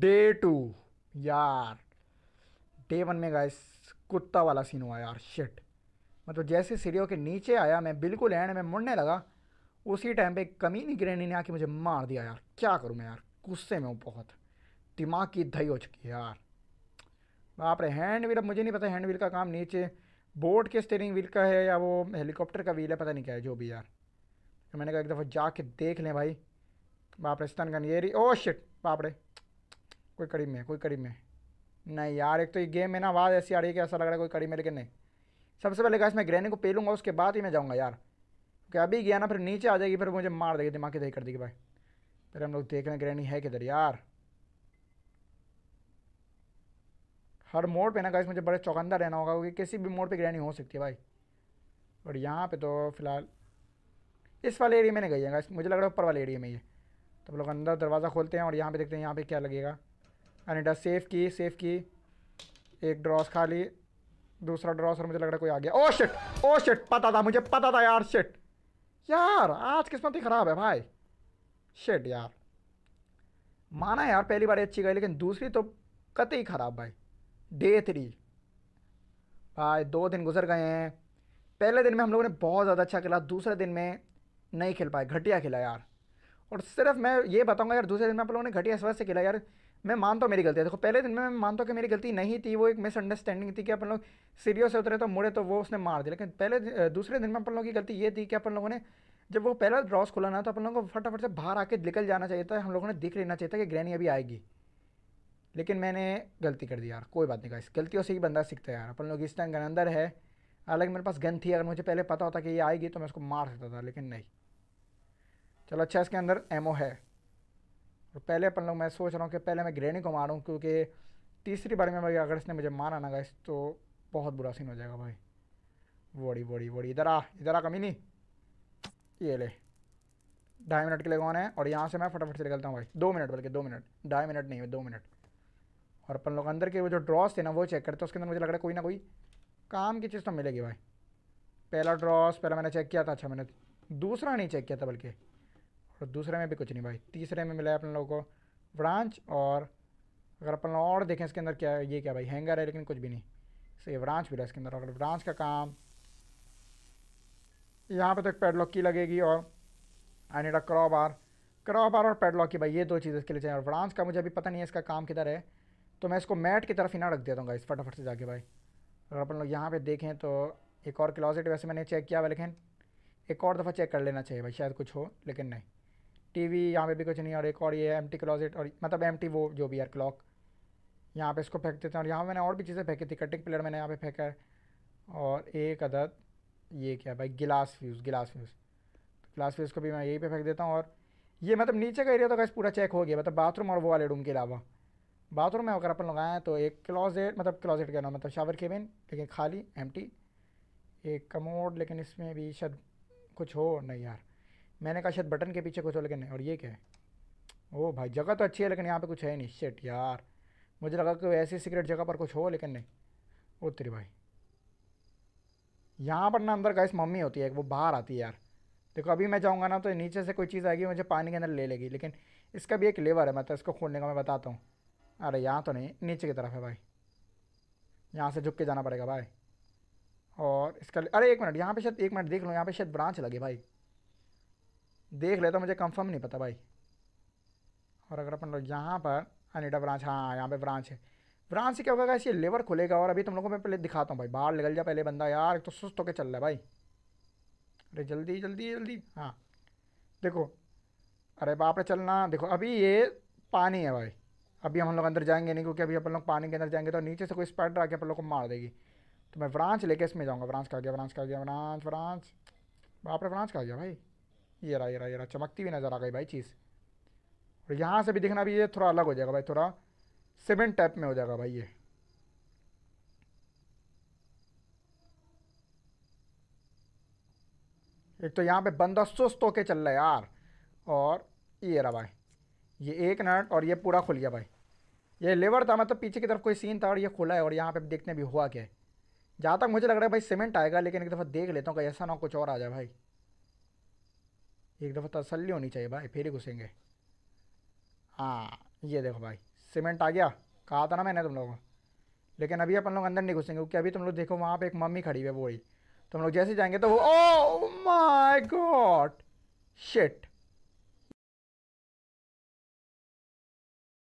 day two यार day one में guys कुत्ता वाला सीन हुआ यार शिट मतलब जैसे सीढ़ियों के नीचे आया मैं बिल्कुल एंड में मुड़ने लगा उसी टाइम पे कमी नहीं ग्रेनी ने आके मुझे मार दिया यार क्या करूँ मैं यार गुस्से में हूँ बहुत दिमाग की धई हो चुकी है यार आप रे हैंड व्हील अब मुझे नहीं पता हैंड व्हील का काम नीचे बोट के स्टेयरिंग व्हील का है या वो हेलीकॉप्टर का व्हील है पता नहीं क्या है जो भी यार तो मैंने कहा एक दफ़ा जा के देख लें भाई बाप रे स्टन गन ये ओ शिट oh, बाप रे कोई कड़ी में कोई कड़ी में नहीं यार एक तो ये गेम है ना आवाज़ ऐसी आ रही है कि ऐसा लग रहा है कोई कड़ी में लेकिन नहीं सबसे पहले गाइस मैं ग्रैनी को पे लूँगा उसके बाद ही मैं जाऊँगा यार क्योंकि अभी गया ना फिर नीचे आ जाएगी फिर मुझे मार देगी दिमाग की दही कर देगी भाई फिर हम लोग देख रहे हैं ग्रेनी है किधर यार हर मोड़ पर ना गाइस मुझे बड़े चौकंदा रहना होगा क्योंकि किसी भी मोड़ पर ग्रहणी हो सकती है भाई और यहाँ पे तो फिलहाल इस वाले एरिया में नहीं गई है गाइस मुझे लग रहा है ऊपर वाले एरिया में ये तो हम लोग अंदर दरवाज़ा खोलते हैं और यहाँ पे देखते हैं यहाँ पे क्या लगेगा एंड इट अ सेफ की सेफ की एक ड्रॉस खा ली दूसरा ड्रॉस और मुझे लग रहा है कोई आ गया ओ शिट ओ शिट पता था मुझे पता था यार शिट यार आज किस्मत ही ख़राब है भाई शिट यार माना यार पहली बार अच्छी गई लेकिन दूसरी तो कत ही ख़राब भाई डे थ्री भाई दो दिन गुजर गए हैं पहले दिन में हम लोगों ने बहुत ज़्यादा अच्छा खेला दूसरे दिन में नहीं खेल पाए घटिया खेला यार और सिर्फ मैं ये बताऊंगा यार दूसरे दिन में आप लोगों ने घटिया इस वजह से खेला यार मैं मानता तो हूँ मेरी गलती है देखो पहले दिन में मैं मानता तो हूँ कि मेरी गलती नहीं थी वो एक मिसअंडरस्टैंडिंग थी कि अपन लोग सीरियस से उतरे तो मुड़े तो वो उसने मार दिया लेकिन पहले दूसरे दिन में अपन लोगों की गलती ये थी कि अपन लोगों ने जब वो पहला ड्रॉस खुला ना तो अपन लोगों को फटाफट से बाहर आके निकल जाना चाहिए था हम लोगों ने दिख लेना चाहिए था कि ग्रैनी अभी आएगी लेकिन मैंने गलती कर दी यार कोई बात नहीं इस गलतियों से ही बंदा सीखता है यार अपन लोग इस टाइम गन अंदर है हालांकि मेरे पास गन थी अगर मुझे पहले पता होता कि ये आएगी तो मैं उसको मार सकता था लेकिन नहीं चलो अच्छा इसके अंदर एमओ है और पहले अपन लोग मैं सोच रहा हूँ कि पहले मैं ग्रेनी को मारूँ क्योंकि तीसरी बार में भाई अगर इसने मुझे मारा ना गाइस तो बहुत बुरा सीन हो जाएगा भाई बड़ी बड़ी बड़ी इधर आ इधर आ कमी नहीं ये ले ढाई मिनट के लिए कौन है और यहाँ से मैं फटाफट से निकलता हूँ भाई दो मिनट बल्कि दो मिनट ढाई मिनट नहीं है दो मिनट और अपन लोग अंदर के वो जो ड्रॉस थे ना वो चेक करते तो उसके अंदर मुझे लग रहा है कोई ना कोई काम की चीज़ तो मिलेगी भाई पहला ड्रॉस पहला मैंने चेक किया था अच्छा मैंने दूसरा नहीं चेक किया था बल्कि और दूसरे में भी कुछ नहीं भाई तीसरे में मिला है अपन लोगों को ब्रांच और अगर अपन लोग और देखें इसके अंदर क्या ये क्या भाई हैंगर है लेकिन कुछ भी नहीं ये ब्रांच मिला इसके अंदर अगर ब्रांच का काम यहाँ पर तो एक पेडलॉक की लगेगी और I need a crowbar और पेडलॉक की भाई ये दो चीज़ें इसके लिए चाहिए और ब्रांच का मुझे अभी पता नहीं है इसका काम किधर है तो मैं इसको मैट की तरफ ही ना रख देता हूँ इस फटाफट से जाके भाई अगर अपन लोग यहाँ पर देखें तो एक और क्लॉजेट वैसे मैंने चेक किया हुआ लेकिन एक और दफ़ा चेक कर लेना चाहिए भाई शायद कुछ हो लेकिन नहीं टीवी यहाँ पे भी कुछ नहीं और एक और ये एम टी क्लॉजेट और मतलब एम वो जो भी यार क्लॉक यहाँ पे इसको फेंक देते हैं और यहाँ मैंने और भी चीज़ें फेंकी थी कटिंग प्लेयर मैंने यहाँ पे फेंका है और एक अदद ये क्या भाई गिलास फ्यूज़ गिलास फ्यूज़ गिलास फ्यूज़ को भी मैं यहीं पे फेंक देता हूँ और ये मतलब नीचे का एरिया तो कैसे पूरा चेक हो गया मतलब बाथरूम और वो वाले रूम के अलावा बाथरूम में अगर अपन लगाएं तो एक क्लॉजेट मतलब क्लॉजेट क्या नाम मतलब शावर केबिन लेकिन खाली एम्प्टी एक कमोड लेकिन इसमें भी शायद कुछ हो नहीं यार मैंने कहा शायद बटन के पीछे कुछ हो लेकिन नहीं और ये क्या है ओ भाई जगह तो अच्छी है लेकिन यहाँ पे कुछ है नहीं शेट यार मुझे लगा कि ऐसी सीक्रेट जगह पर कुछ हो लेकिन नहीं ओ भाई यहाँ पर ना अंदर गैस मम्मी होती है वो बाहर आती है यार देखो अभी मैं जाऊँगा ना तो नीचे से कोई चीज़ आएगी मुझे पानी के अंदर ले लेगी लेकिन इसका भी एक लेवर है मतलब इसको खोलने का मैं बताता हूँ अरे यहाँ तो नहीं नीचे की तरफ है भाई यहाँ से झुक के जाना पड़ेगा भाई और इसका अरे एक मिनट यहाँ पे शायद एक मिनट देख लो यहाँ पे शायद ब्रांच लगे भाई देख लेता तो मुझे कंफर्म नहीं पता भाई और अगर अपन लोग यहाँ पर अनिडा ब्रांच हाँ यहाँ पे ब्रांच है ब्रांच से क्या होगा इसे लेबर खुलेगा और अभी तुम लोगों को मैं पहले दिखाता हूँ भाई बाहर निकल जा पहले बंदा यार एक तो सुस्त होकर चल रहा है भाई अरे जल्दी जल्दी जल्दी हाँ देखो अरे बाप रे चलना देखो अभी ये पानी है भाई अभी हम लोग अंदर जाएंगे नहीं क्योंकि अभी अपन लोग पानी के अंदर जाएंगे तो नीचे से कोई स्पाइडर आके अपन लोग को मार देगी तो मैं ब्रांच लेके इसमें जाऊँगा ब्रांच का गया ब्रांच का गया ब्रांच ब्रांच बाप रे ब्रांच का गया भाई ये रहा ये रहा ये रहा चमकती हुई नज़र आ गई भाई चीज़ और यहाँ से भी देखना भी ये थोड़ा अलग हो जाएगा भाई थोड़ा सीमेंट टाइप में हो जाएगा भाई ये एक तो यहाँ पे बंदा सुस्त होके चल रहा है यार और ये रहा भाई ये एक नट और ये पूरा खुल गया भाई ये लेवर था मतलब पीछे की तरफ कोई सीन था और ये खुला है और यहाँ पे देखने भी हुआ क्या है जहाँ तक मुझे लग रहा है भाई सीमेंट आएगा लेकिन एक दफ़ा देख लेता हूँ कहीं ऐसा ना कुछ और आ जाए भाई एक दफ़ा तसल्ली होनी चाहिए भाई फिर ही घुसेंगे हाँ ये देखो भाई सीमेंट आ गया कहा था ना मैंने तुम लोगों लेकिन अभी अपन लोग अंदर नहीं घुसेंगे क्योंकि अभी तुम लोग देखो वहाँ पे एक मम्मी खड़ी है वो ही तुम लोग जैसे जाएंगे तो वो ओ माई गॉड शिट